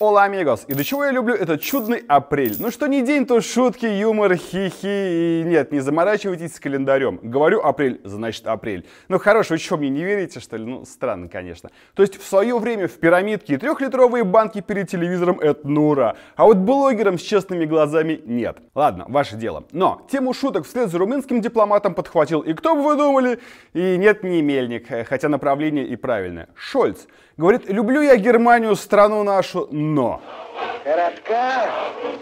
Ола, амигос! И до чего я люблю этот чудный апрель? Ну что не день, то шутки, юмор, хихи. И нет, не заморачивайтесь с календарем. Говорю апрель, значит апрель. Ну хорошо, еще мне не верите, что ли? Ну, странно, конечно. То есть в свое время в пирамидке трехлитровые банки перед телевизором — это нура. Ну а вот блогерам с честными глазами нет. Ладно, ваше дело. Но тему шуток вслед за румынским дипломатом подхватил и кто бы вы думали? И нет, не Мельник, э, хотя направление и правильное. Шольц. Говорит, люблю я Германию, страну нашу, но. Коротка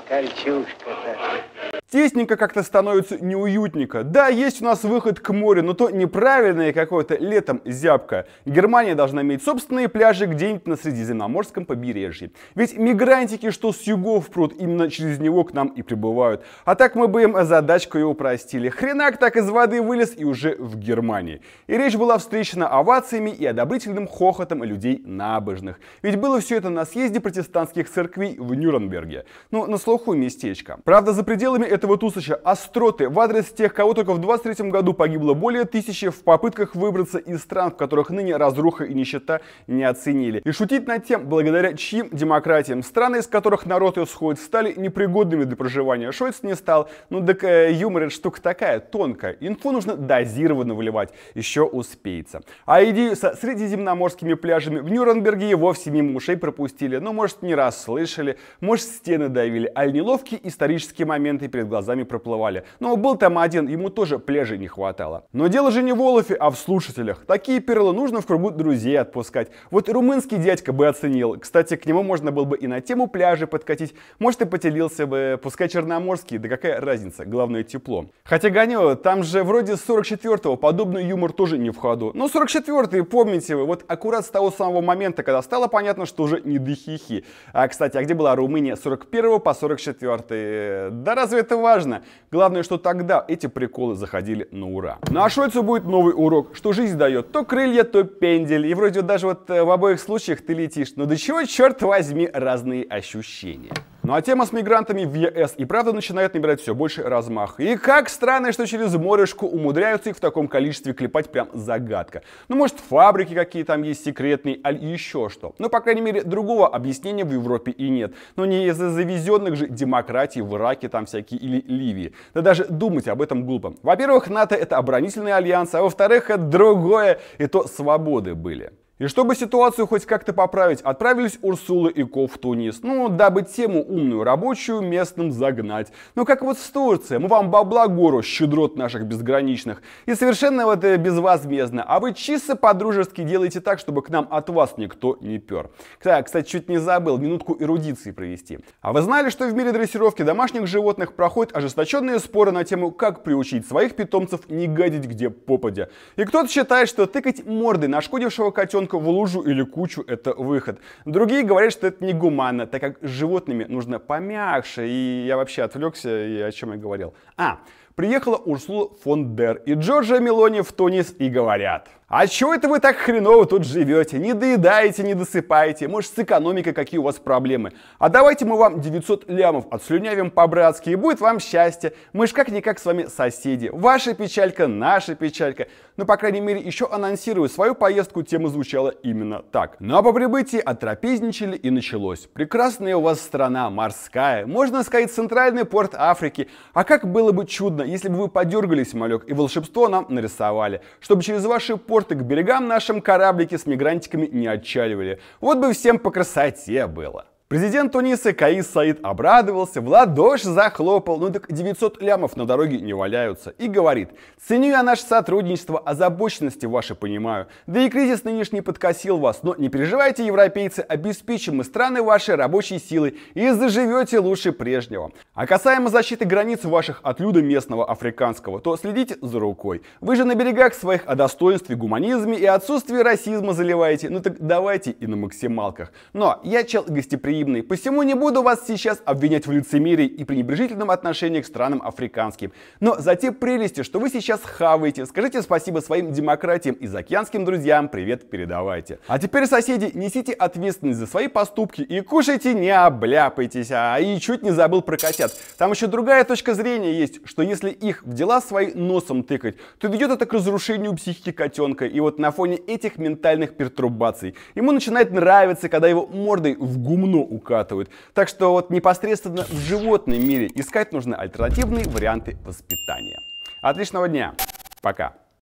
кольчушка-то. Тесненько как-то становится неуютненько. Да, есть у нас выход к морю, но то неправильное какое-то летом зябко. Германия должна иметь собственные пляжи где-нибудь на Средиземноморском побережье. Ведь мигрантики, что с югов прут, именно через него к нам и прибывают. А так мы бы им задачку и упростили. Хренак так из воды вылез и уже в Германии. И речь была встречена овациями и одобрительным хохотом людей набожных. Ведь было все это на съезде протестантских церквей в Нюрнберге. Ну, на слуху местечко. Правда, за пределами этого этого Тусача остроты в адрес тех, кого только в 23 году погибло более тысячи в попытках выбраться из стран, в которых ныне разруха и нищета не оценили. И шутить над тем, благодаря чьим демократиям страны, из которых народ исходит, стали непригодными для проживания. Шольц не стал, ну так э, юмор это штука такая, тонкая. Инфу нужно дозированно выливать, еще успеется. А идею со средиземноморскими пляжами в Нюрнберге и вовсе мимо ушей пропустили, но ну, может не раз слышали, может стены давили, А неловкие исторические моменты перед глазами проплывали. Но ну, а был там один, ему тоже пляжей не хватало. Но дело же не в Олафе, а в слушателях. Такие перлы нужно в кругу друзей отпускать. Вот румынский дядька бы оценил. Кстати, к нему можно было бы и на тему пляжа подкатить. Может и потелился бы, пускай черноморский, да какая разница, главное тепло. Хотя Ганева, там же вроде с 44-го подобный юмор тоже не в ходу. Но ну, 44-й, помните вы, вот аккурат с того самого момента, когда стало понятно, что уже не до хихи. А, кстати, а где была Румыния 41 по 44 -й? Да разве это важно. Главное, что тогда эти приколы заходили на ура. Ну а Шольцу будет новый урок, что жизнь дает то крылья, то пендель. И вроде вот даже вот э, в обоих случаях ты летишь. Но до чего, черт возьми, разные ощущения. Ну а тема с мигрантами в ЕС и правда начинает набирать все больше размах. И как странно, что через морешку умудряются их в таком количестве клепать прям загадка. Ну может фабрики какие там есть секретные, аль еще что. Ну по крайней мере другого объяснения в Европе и нет. Но ну, не из-за завезенных же демократий в Ираке там всякие или Ливии. Да даже думать об этом глупо. Во-первых, НАТО это оборонительный альянс, а во-вторых, это другое, и то свободы были. И чтобы ситуацию хоть как-то поправить, отправились Урсула и Ко в Тунис. Ну, дабы тему умную рабочую местным загнать. Ну, как вот с Мы вам бабла гору, щедрот наших безграничных. И совершенно вот э, безвозмездно. А вы чисто по-дружески делаете так, чтобы к нам от вас никто не пер. Кстати, чуть не забыл, минутку эрудиции провести. А вы знали, что в мире дрессировки домашних животных проходят ожесточенные споры на тему, как приучить своих питомцев не гадить где попадя. И кто-то считает, что тыкать мордой нашкодившего котенка Гонка в лужу или кучу – это выход. Другие говорят, что это негуманно, так как с животными нужно помягче. И я вообще отвлекся, и о чем я говорил. А, приехала Урсула фон Дер и Джорджа Мелони в Тунис и говорят. А чего это вы так хреново тут живете? Не доедаете, не досыпаете. Может, с экономикой какие у вас проблемы? А давайте мы вам 900 лямов отслюнявим по-братски, и будет вам счастье. Мы ж как-никак с вами соседи. Ваша печалька, наша печалька. Но, по крайней мере, еще анонсируя свою поездку, тема звучала именно так. Ну а по прибытии отрапезничали и началось. Прекрасная у вас страна, морская, можно сказать, центральный порт Африки. А как было бы чудно, если бы вы подергали самолек и волшебство нам нарисовали, чтобы через ваши порты к берегам нашим кораблики с мигрантиками не отчаливали. Вот бы всем по красоте было. Президент Туниса Каис Саид обрадовался, в ладоши захлопал, ну так 900 лямов на дороге не валяются, и говорит, ценю я наше сотрудничество, озабоченности ваши понимаю, да и кризис нынешний подкосил вас, но не переживайте, европейцы, обеспечим мы страны вашей рабочей силой и заживете лучше прежнего. А касаемо защиты границ ваших от люда местного африканского, то следите за рукой. Вы же на берегах своих о достоинстве, гуманизме и отсутствии расизма заливаете, ну так давайте и на максималках. Но я чел гостеприимный взаимной. Посему не буду вас сейчас обвинять в лицемерии и пренебрежительном отношении к странам африканским. Но за те прелести, что вы сейчас хаваете, скажите спасибо своим демократиям и заокеанским друзьям, привет передавайте. А теперь, соседи, несите ответственность за свои поступки и кушайте не обляпайтесь. А и чуть не забыл про котят. Там еще другая точка зрения есть, что если их в дела свои носом тыкать, то ведет это к разрушению психики котенка. И вот на фоне этих ментальных пертурбаций ему начинает нравиться, когда его мордой в гумну укатывают. Так что вот непосредственно в животном мире искать нужно альтернативные варианты воспитания. Отличного дня! Пока!